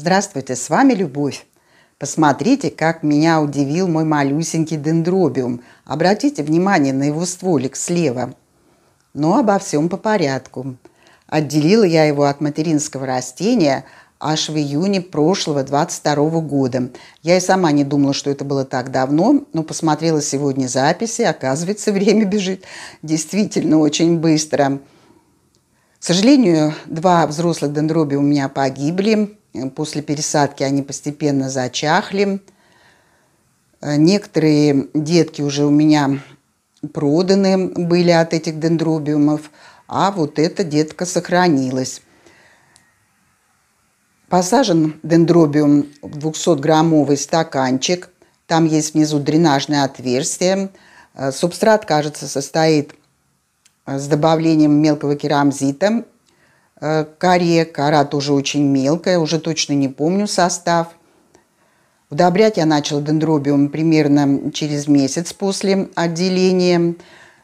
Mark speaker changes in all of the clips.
Speaker 1: Здравствуйте, с вами Любовь. Посмотрите, как меня удивил мой малюсенький дендробиум. Обратите внимание на его стволик слева. Но обо всем по порядку. Отделила я его от материнского растения аж в июне прошлого 22 -го года. Я и сама не думала, что это было так давно, но посмотрела сегодня записи, оказывается, время бежит действительно очень быстро. К сожалению, два взрослых дендроби у меня погибли, Э, после пересадки они постепенно зачахли. Э, некоторые детки уже у меня проданы были от этих дендробиумов, а вот эта детка сохранилась. Посажен дендробиум в 200-граммовый стаканчик. Там есть внизу дренажное отверстие. Э, субстрат, кажется, состоит с добавлением мелкого керамзита Э, коре. Кора тоже очень мелкая, уже точно не помню состав. Удобрять я начала дендробиум примерно через месяц после отделения.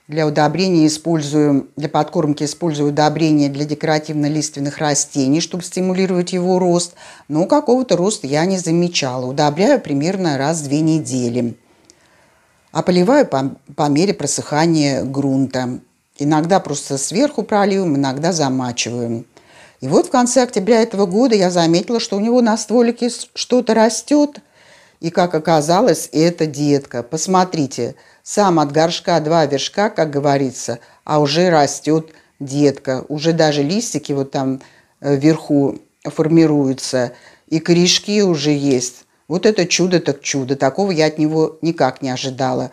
Speaker 1: Для удобрения использую, для подкормки использую удобрение для декоративно-лиственных растений, чтобы стимулировать его рост. Но какого-то роста я не замечала. Удобряю примерно раз в две недели. А поливаю по, по мере просыхания грунта. Иногда просто сверху проливаем, иногда замачиваем. И вот в конце октября этого года я заметила, что у него на стволике что-то растет. И, как оказалось, это детка. Посмотрите, сам от горшка два вершка, как говорится, а уже растет детка. Уже даже листики вот там э, вверху формируются, и корешки уже есть. Вот это чудо так чудо. Такого я от него никак не ожидала.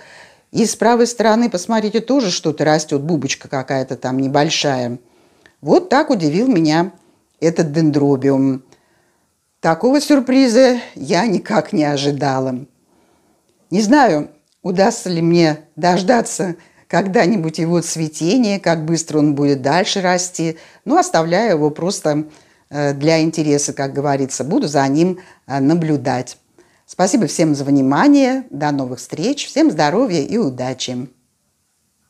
Speaker 1: И с правой стороны, посмотрите, тоже что-то растет, бубочка какая-то там небольшая. Вот так удивил меня этот дендробиум. Такого сюрприза я никак не ожидала. Не знаю, удастся ли мне дождаться когда-нибудь его цветения, как быстро он будет дальше расти, Ну, оставляю его просто э, для интереса, как говорится, буду за ним э, наблюдать. Спасибо всем за внимание. До новых встреч. Всем здоровья и удачи.